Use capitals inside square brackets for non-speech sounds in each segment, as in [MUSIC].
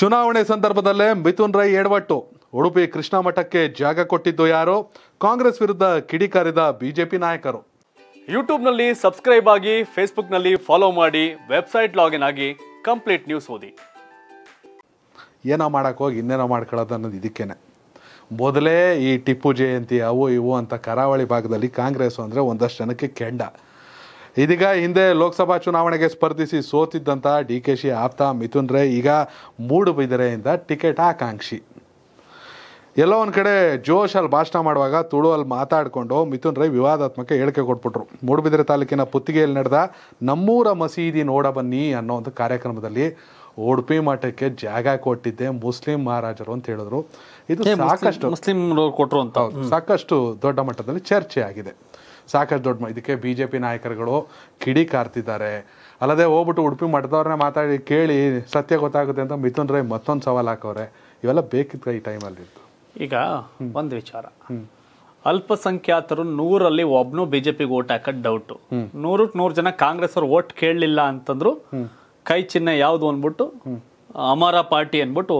ಚುನಾವಣೆ ಸಂದರ್ಭದಲ್ಲೇ ಮಿಥುನ್ ರೈ ಎಡವಟ್ಟು ಉಡುಪಿ ಕೃಷ್ಣ ಮಠಕ್ಕೆ ಜಾಗ ಕೊಟ್ಟಿದ್ದು ಯಾರು ಕಾಂಗ್ರೆಸ್ ವಿರುದ್ಧ ಕಿಡಿಕಾರಿದ ಬಿಜೆಪಿ ನಾಯಕರು ಯೂಟ್ಯೂಬ್ನಲ್ಲಿ ಸಬ್ಸ್ಕ್ರೈಬ್ ಆಗಿ ಫೇಸ್ಬುಕ್ನಲ್ಲಿ ಫಾಲೋ ಮಾಡಿ ವೆಬ್ಸೈಟ್ ಲಾಗಿನ್ ಆಗಿ ಕಂಪ್ಲೀಟ್ ನ್ಯೂಸ್ ಓದಿ ಏನೋ ಮಾಡೋಕೆ ಹೋಗಿ ಇನ್ನೇನೋ ಮಾಡ್ಕೊಳ್ಳೋದು ಅನ್ನೋದು ಇದಕ್ಕೇನೆ ಮೊದಲೇ ಈ ಟಿಪ್ಪು ಜಯಂತಿ ಅವು ಇವು ಅಂತ ಕರಾವಳಿ ಭಾಗದಲ್ಲಿ ಕಾಂಗ್ರೆಸ್ ಅಂದರೆ ಒಂದಷ್ಟು ಜನಕ್ಕೆ ಕೆಂಡ ಇದೀಗ ಹಿಂದೆ ಲೋಕಸಭಾ ಚುನಾವಣೆಗೆ ಸ್ಪರ್ಧಿಸಿ ಸೋತಿದ್ದಂಥ ಡಿ ಕೆ ಶಿ ಆಪ್ತ ಮಿಥುನ್ ರೇ ಈಗ ಮೂಡುಬಿದಿರೆಯಿಂದ ಟಿಕೆಟ್ ಆಕಾಂಕ್ಷಿ ಎಲ್ಲ ಒಂದು ಕಡೆ ಜೋಶ್ ಅಲ್ಲಿ ಭಾಷಣ ಮಾಡುವಾಗ ತುಳು ಅಲ್ಲಿ ಮಾತಾಡಿಕೊಂಡು ಮಿಥುನ್ ರೈ ವಿವಾದಾತ್ಮಕ ಹೇಳಿಕೆ ಕೊಟ್ಬಿಟ್ರು ಮೂಡುಬಿದಿರೆ ತಾಲೂಕಿನ ಪುತ್ತಿಗೆಯಲ್ಲಿ ನಡೆದ ನಮ್ಮೂರ ಮಸೀದಿ ನೋಡ ಬನ್ನಿ ಅನ್ನೋ ಒಂದು ಕಾರ್ಯಕ್ರಮದಲ್ಲಿ ಉಡುಪಿ ಮಠಕ್ಕೆ ಜಾಗ ಕೊಟ್ಟಿದ್ದೆ ಮುಸ್ಲಿಂ ಮಹಾರಾಜರು ಅಂತ ಹೇಳಿದ್ರು ಇದು ಸಾಕಷ್ಟು ಮುಸ್ಲಿಂ ಕೊಟ್ಟರು ಅಂತ ಸಾಕಷ್ಟು ದೊಡ್ಡ ಮಟ್ಟದಲ್ಲಿ ಚರ್ಚೆ ಆಗಿದೆ ಸಾಕಷ್ಟು ದೊಡ್ಡ ಇದಕ್ಕೆ ಬಿ ಜೆ ಪಿ ನಾಯಕರುಗಳು ಕಿಡಿ ಕಾರ್ತಿದ್ದಾರೆ ಅಲ್ಲದೆ ಹೋಗ್ಬಿಟ್ಟು ಉಡುಪಿ ಮಠದವ್ರನ್ನೇ ಮಾತಾಡಿ ಕೇಳಿ ಸತ್ಯ ಗೊತ್ತಾಗುತ್ತೆ ಅಂತ ಮಿಥುನ್ ರೈ ಮತ್ತೊಂದು ಸವಾಲು ಹಾಕವ್ರೆ ಇವೆಲ್ಲ ಬೇಕಿತ್ತು ಈ ಟೈಮಲ್ಲಿ ಈಗ ಒಂದು ವಿಚಾರ ಅಲ್ಪಸಂಖ್ಯಾತರು ನೂರಲ್ಲಿ ಒಬ್ನು ಬಿಜೆಪಿಗೆ ಓಟ್ ಹಾಕೋದು ಡೌಟ್ ನೂರಕ್ಕೆ ನೂರು ಜನ ಕಾಂಗ್ರೆಸ್ ಅವ್ರು ಓಟ್ ಕೇಳಲಿಲ್ಲ ಅಂತಂದ್ರು ಕೈ ಚಿಹ್ನೆ ಯಾವ್ದು ಅಂದ್ಬಿಟ್ಟು ಅಮರ ಪಾರ್ಟಿ ಅನ್ಬಿಟ್ಟು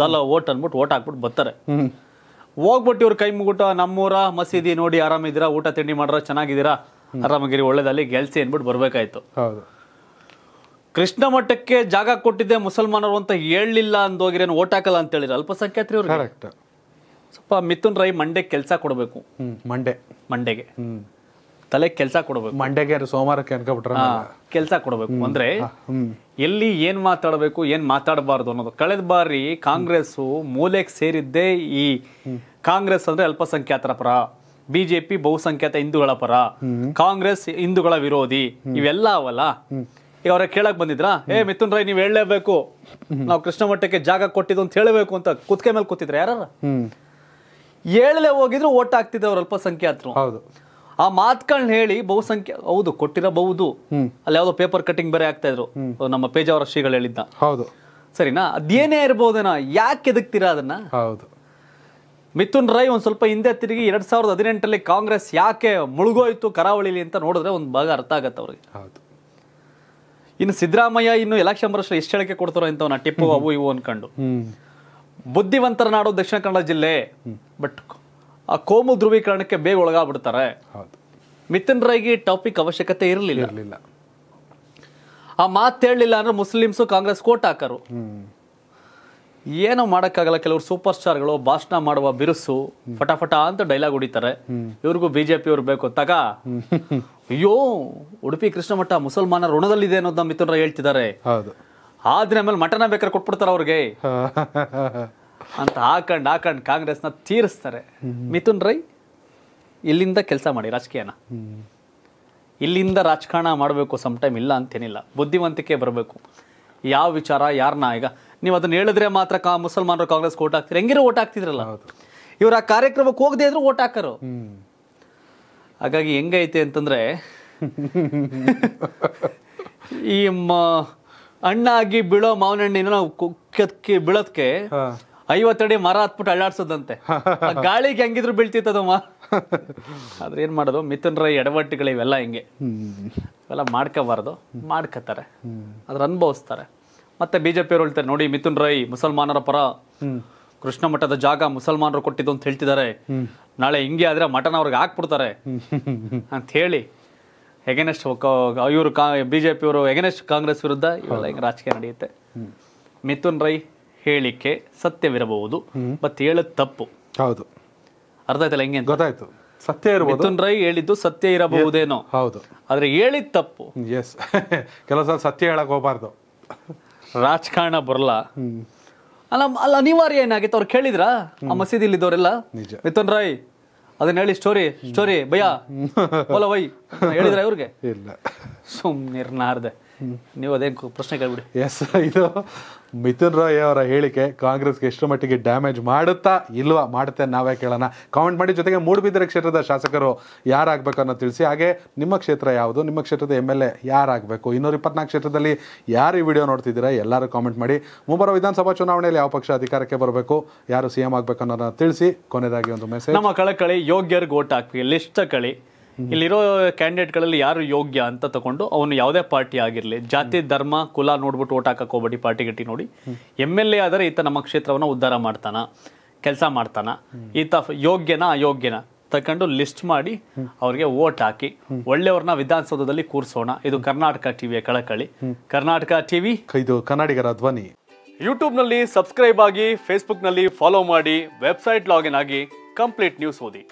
ದಲ ಓಟ್ ಅನ್ಬಿಟ್ಟು ಓಟ್ ಹಾಕ್ಬಿಟ್ಟು ಬರ್ತಾರೆ ಹೋಗ್ಬಿಟ್ಟು ಇವ್ರು ಕೈ ಮುಗುಟ ನಮ್ಮೂರ ಮಸೀದಿ ನೋಡಿ ಆರಾಮಿದ್ದೀರಾ ಊಟ ತಿಂಡಿ ಮಾಡ್ರ ಚೆನ್ನಾಗಿದ್ದೀರಾ ಆರಾಮಾಗಿರಿ ಒಳ್ಳೇದಲ್ಲಿ ಗೆಲ್ಸಿ ಅಂದ್ಬಿಟ್ಟು ಬರ್ಬೇಕಾಯ್ತು ಕೃಷ್ಣ ಮಠಕ್ಕೆ ಜಾಗ ಕೊಟ್ಟಿದ್ದೆ ಮುಸಲ್ಮಾನರು ಅಂತ ಹೇಳಲಿಲ್ಲ ಅಂದೋಗಿರೇನು ಓಟ್ ಹಾಕಲ್ಲ ಅಂತ ಹೇಳಿದ್ರೆ ಅಲ್ಪಸಂಖ್ಯಾತರು ಕರೆಕ್ಟ್ ಸ್ವಲ್ಪ ಮಿಥುನ್ ರೈ ಮಂಡೆ ಕೆಲಸ ಕೊಡಬೇಕು ಮಂಡೆ ಮಂಡೆಗೆ ತಲೆ ಕೆಲಸ ಕೊಡಬೇಕು ಮಂಡ್ಯಗೆ ಸೋಮವಾರಕ್ಕೆ ಅನ್ಕೊಬಿಟ್ರ ಕೆಲಸ ಕೊಡಬೇಕು ಅಂದ್ರೆ ಎಲ್ಲಿ ಏನ್ ಮಾತಾಡಬೇಕು ಏನ್ ಮಾತಾಡಬಾರ್ದು ಅನ್ನೋದು ಕಳೆದ ಬಾರಿ ಕಾಂಗ್ರೆಸ್ ಮೂಲೆಗೆ ಸೇರಿದ್ದೇ ಈ ಕಾಂಗ್ರೆಸ್ ಅಂದ್ರೆ ಅಲ್ಪಸಂಖ್ಯಾತರ ಪರ ಬಿಜೆಪಿ ಬಹುಸಂಖ್ಯಾತ ಹಿಂದೂಗಳ ಪರ ಕಾಂಗ್ರೆಸ್ ಹಿಂದೂಗಳ ವಿರೋಧಿ ಇವೆಲ್ಲ ಅವಲ್ಲ ಈಗ ಅವ್ರ ಕೇಳಕ್ ಬಂದಿದ್ರ ಏ ಮಿಥುನ್ ರಾಯ್ ನೀವ್ ಹೇಳಲೇಬೇಕು ನಾವು ಕೃಷ್ಣ ಮಟ್ಟಕ್ಕೆ ಜಾಗ ಕೊಟ್ಟಿದ್ದು ಅಂತ ಹೇಳಬೇಕು ಅಂತ ಕುತ್ಕೆ ಮೇಲೆ ಕೂತಿದ್ರ ಯಾರ ಹೇಳಲೇ ಹೋಗಿದ್ರು ಓಟ್ ಹಾಕ್ತಿದ್ರು ಅವ್ರ ಅಲ್ಪಸಂಖ್ಯಾತರು ಹೌದು ಆ ಮಾತುಗಳನ್ನ ಹೇಳಿ ಬಹುಸಂಖ್ಯೆ ಹೌದು ಕೊಟ್ಟಿರಬಹುದು ಅಲ್ಲಿ ಯಾವ್ದೋ ಪೇಪರ್ ಕಟಿಂಗ್ ಬೇರೆ ಆಗ್ತಾ ಇದ್ರು ನಮ್ಮ ಪೇಜಾವರ ಶ್ರೀಗಳು ಹೇಳಿದ್ದ ಹೌದು ಸರಿನಾ ಅದೇನೇ ಇರ್ಬೋದೇನೋ ಯಾಕೆ ಎದಕ್ತೀರಾ ಅದನ್ನ ಹೌದು ಮಿಥುನ್ ರೈ ಒಂದು ಸ್ವಲ್ಪ ಹಿಂದೆ ತಿರುಗಿ ಎರಡ್ ಸಾವಿರದ ಹದಿನೆಂಟಲ್ಲಿ ಕಾಂಗ್ರೆಸ್ ಯಾಕೆ ಮುಳುಗೋಯ್ತು ಕರಾವಳಿಲಿ ಅಂತ ನೋಡಿದ್ರೆ ಒಂದು ಭಾಗ ಅರ್ಥ ಆಗತ್ತೆ ಅವ್ರಿಗೆ ಹೌದು ಇನ್ನು ಸಿದ್ದರಾಮಯ್ಯ ಇನ್ನು ಎಲೆಕ್ಷನ್ ಬರೋಷ್ಟು ಎಷ್ಟು ಹೇಳಿಕೆ ಕೊಡ್ತಾರೋ ಇಂಥವನ್ನ ಟಿಪ್ಪು ಅವು ಇವು ಅನ್ಕೊಂಡು ಬುದ್ಧಿವಂತರ ನಾಡು ದಕ್ಷಿಣ ಕನ್ನಡ ಜಿಲ್ಲೆ ಬಟ್ ಆ ಕೋಮು ಧ್ರುವೀಕರಣಕ್ಕೆ ಬೇಗ ಒಳಗಾಗ್ಬಿಡ್ತಾರೆ ಮಿಥುನ್ ರೈಗೆ ಟಾಪಿಕ್ ಅವಶ್ಯಕತೆ ಇರಲಿಲ್ಲ ಇರಲಿಲ್ಲ ಆ ಮಾತು ಹೇಳಲಿಲ್ಲ ಅಂದ್ರೆ ಮುಸ್ಲಿಮ್ಸ್ ಕಾಂಗ್ರೆಸ್ ಕೋಟ್ ಹಾಕರು ಏನೋ ಮಾಡೋಕ್ಕಾಗಲ್ಲ ಕೆಲವರು ಸೂಪರ್ ಸ್ಟಾರ್ಗಳು ಭಾಷಣ ಮಾಡುವ ಬಿರುಸು ಫಟಾಫಟ ಅಂತ ಡೈಲಾಗ್ ಹೊಡಿತಾರೆ ಇವ್ರಿಗೂ ಬಿಜೆಪಿ ಅವ್ರು ಬೇಕು ತಗ ಅಯ್ಯೋ ಉಡುಪಿ ಕೃಷ್ಣಮಠ ಮುಸಲ್ಮಾನ ಋಣದಲ್ಲಿದೆ ಅನ್ನೋದನ್ನ ರೈ ಹೇಳ್ತಿದ್ದಾರೆ ಆದ್ರೆ ಆಮೇಲೆ ಮಠನ ಬೇಕಾದ್ರೆ ಕೊಟ್ಬಿಡ್ತಾರ ಅವ್ರಿಗೆ [LAUGHS] ಅಂತ ಹಾಕೊಂಡು ಹಾಕೊಂಡು ಕಾಂಗ್ರೆಸ್ನ ತೀರಿಸ್ತಾರೆ ಮಿಥುನ್ ರೈ ಇಲ್ಲಿಂದ ಕೆಲಸ ಮಾಡಿ ರಾಜಕೀಯನ ಇಲ್ಲಿಂದ ರಾಜಕಾರಣ ಮಾಡಬೇಕು ಸಮ್ ಟೈಮ್ ಇಲ್ಲ ಅಂತೇನಿಲ್ಲ ಬುದ್ಧಿವಂತಿಕೆ ಬರಬೇಕು ಯಾವ ವಿಚಾರ ಯಾರನ್ನ ಈಗ ನೀವು ಅದನ್ನ ಹೇಳಿದ್ರೆ ಮಾತ್ರ ಕಾ ಮುಸಲ್ಮಾನರು ಕಾಂಗ್ರೆಸ್ ಓಟ್ ಹಾಕ್ತೀರಿ ಹೆಂಗಿರೋ ಓಟ್ ಹಾಕ್ತಿದ್ರಲ್ಲ ಇವ್ರ ಆ ಕಾರ್ಯಕ್ರಮಕ್ಕೆ ಹೋಗದೆ ಇದ್ರು ಓಟ್ ಹಾಕರು ಹಾಗಾಗಿ ಹೆಂಗೈತೆ ಅಂತಂದ್ರೆ [LAUGHS] ಈ ಅಣ್ಣಾಗಿ ಬೀಳೋ ಮಾವನಹಣ್ಣಿನ ನಾವು ಬೀಳೋದಕ್ಕೆ ಐವತ್ತಡಿ ಮರ ಹತ್ಬಿಟ್ಟು ಅಳ್ಳಾಡ್ಸೋದಂತೆ [LAUGHS] ಗಾಳಿಗೆ ಹೆಂಗಿದ್ರು ಬೀಳ್ತಿತ್ತದಮ್ಮ ಆದ್ರೆ ಏನ್ ಮಾಡೋದು ಮಿಥುನ್ ರೈ ಎಡವಟ್ಟುಗಳು ಇವೆಲ್ಲ ಹಿಂಗೆ ಇವೆಲ್ಲ ಮಾಡ್ಕೋಬಾರ್ದು ಮಾಡ್ಕೋತಾರೆ ಅದ್ರ ಅನುಭವಿಸ್ತಾರೆ ಮತ್ತೆ ಅವ್ರು ಹೇಳ್ತಾರೆ ನೋಡಿ ಮಿಥುನ್ ರೈ ಮುಸಲ್ಮಾನರ ಪರ ಕೃಷ್ಣ ಮಠದ ಜಾಗ ಮುಸಲ್ಮಾನರು ಕೊಟ್ಟಿದ್ದು ಅಂತ ಹೇಳ್ತಿದ್ದಾರೆ ನಾಳೆ ಹಿಂಗೆ ಆದ್ರೆ ಮಠನ ಅವ್ರಿಗೆ ಹಾಕ್ಬಿಡ್ತಾರೆ ಅಂತ ಹೇಳಿ ಎಗೆನೆಸ್ಟ್ ಇವರು ಕಾ ಬಿ ಎಗೆನೆಸ್ಟ್ ಕಾಂಗ್ರೆಸ್ ವಿರುದ್ಧ ಇವೆಲ್ಲ ಹಿಂಗೆ ರಾಜಕೀಯ ನಡೆಯುತ್ತೆ ಮಿಥುನ್ ರೈ ಹೇಳಿಕೆ ಸತ್ಯವಿರಬಹುದು ಮತ್ತೆ ಹೇಳೋದು ತಪ್ಪು ಹೌದು ಅರ್ಥ ಆಯ್ತಲ್ಲ ಹೆಂಗೆ ಗೊತ್ತಾಯ್ತು ಸತ್ಯ ಇರಬಹುದು ಮಿಥುನ್ ರೈ ಹೇಳಿದ್ದು ಸತ್ಯ ಇರಬಹುದೇನೋ ಹೌದು ಆದ್ರೆ ಹೇಳಿದ್ ತಪ್ಪು ಎಸ್ [LAUGHS] ಕೆಲವು ಸತ್ಯ ಹೇಳಕ್ ಹೋಗ್ಬಾರ್ದು ರಾಜಕಾರಣ ಬರಲ್ಲ ಅಲ್ಲ ಅಲ್ಲ ಅನಿವಾರ್ಯ ಏನಾಗಿತ್ತು ಅವ್ರು ಕೇಳಿದ್ರ ಆ ಮಸೀದಿಲಿ ಇದ್ದವರೆಲ್ಲ ಮಿಥುನ್ ರಾಯ್ ಅದನ್ನ ಹೇಳಿ ಸ್ಟೋರಿ ಸ್ಟೋರಿ ಭಯ ಓಲ ವೈ ಹೇಳಿದ್ರ ಇವ್ರಿಗೆ ಇಲ್ಲ ಸುಮ್ಮನೆ ನಾರ್ದೆ ನೀವು ಅದೇ ಪ್ರಶ್ನೆ ಕೇಳ್ಬಿಡಿ ಎಸ್ ಇದು ಮಿಥುನ್ ರಾಯ್ ಅವರ ಹೇಳಿಕೆ ಕಾಂಗ್ರೆಸ್ಗೆ ಎಷ್ಟು ಮಟ್ಟಿಗೆ ಡ್ಯಾಮೇಜ್ ಮಾಡುತ್ತಾ ಇಲ್ವಾ ಮಾಡುತ್ತೆ ನಾವೇ ಕೇಳೋಣ ಕಾಮೆಂಟ್ ಮಾಡಿ ಜೊತೆಗೆ ಮೂಡುಬಿದಿರೆ ಕ್ಷೇತ್ರದ ಶಾಸಕರು ಯಾರಾಗಬೇಕು ಅನ್ನೋ ತಿಳಿಸಿ ಹಾಗೆ ನಿಮ್ಮ ಕ್ಷೇತ್ರ ಯಾವುದು ನಿಮ್ಮ ಕ್ಷೇತ್ರದ ಎಮ್ ಎಲ್ ಎ ಯಾರಾಗಬೇಕು ಇನ್ನೂರ ಇಪ್ಪತ್ನಾಲ್ಕು ಕ್ಷೇತ್ರದಲ್ಲಿ ಯಾರು ಈ ವಿಡಿಯೋ ನೋಡ್ತಿದ್ದೀರಾ ಎಲ್ಲರೂ ಕಾಮೆಂಟ್ ಮಾಡಿ ಮುಂಬರುವ ವಿಧಾನಸಭಾ ಚುನಾವಣೆಯಲ್ಲಿ ಯಾವ ಪಕ್ಷ ಅಧಿಕಾರಕ್ಕೆ ಬರಬೇಕು ಯಾರು ಸಿ ಎಂ ಆಗಬೇಕು ಅನ್ನೋದನ್ನ ತಿಳಿಸಿ ಕೊನೆಯದಾಗಿ ಒಂದು ಮೆಸೇಜ್ ನಮ್ಮ ಕಳಕಳಿ ಯೋಗ್ಯರಿಗೆ ಓಟ್ ಹಾಕಿ ಲಿಸ್ಟ್ ಕಳಿ ಇಲ್ಲಿರೋ ಗಳಲ್ಲಿ ಯಾರು ಯೋಗ್ಯ ಅಂತ ತಗೊಂಡು ಅವನು ಯಾವುದೇ ಪಾರ್ಟಿ ಆಗಿರಲಿ ಜಾತಿ ಧರ್ಮ ಕುಲ ನೋಡ್ಬಿಟ್ಟು ಓಟ್ ಹಾಕಕ್ಕೆ ಹೋಗ್ಬೇಡಿ ಪಾರ್ಟಿ ಗಟ್ಟಿ ನೋಡಿ ಎಮ್ ಎಲ್ ಎ ಆದರೆ ಈತ ನಮ್ಮ ಕ್ಷೇತ್ರವನ್ನ ಉದ್ಧಾರ ಮಾಡ್ತಾನ ಕೆಲಸ ಮಾಡ್ತಾನ ಈತ ಯೋಗ್ಯನ ಅಯೋಗ್ಯನ ತಕೊಂಡು ಲಿಸ್ಟ್ ಮಾಡಿ ಅವ್ರಿಗೆ ಓಟ್ ಹಾಕಿ ಒಳ್ಳೆಯವ್ರನ್ನ ವಿಧಾನಸೌಧದಲ್ಲಿ ಕೂರಿಸೋಣ ಇದು ಕರ್ನಾಟಕ ಟಿವಿಯ ಕಳಕಳಿ ಕರ್ನಾಟಕ ಟಿವಿ ಇದು ಕನ್ನಡಿಗರ ಧ್ವನಿ ನಲ್ಲಿ ಸಬ್ಸ್ಕ್ರೈಬ್ ಆಗಿ ನಲ್ಲಿ ಫಾಲೋ ಮಾಡಿ ವೆಬ್ಸೈಟ್ ಲಾಗಿನ್ ಆಗಿ ಕಂಪ್ಲೀಟ್ ನ್ಯೂಸ್ ಓದಿ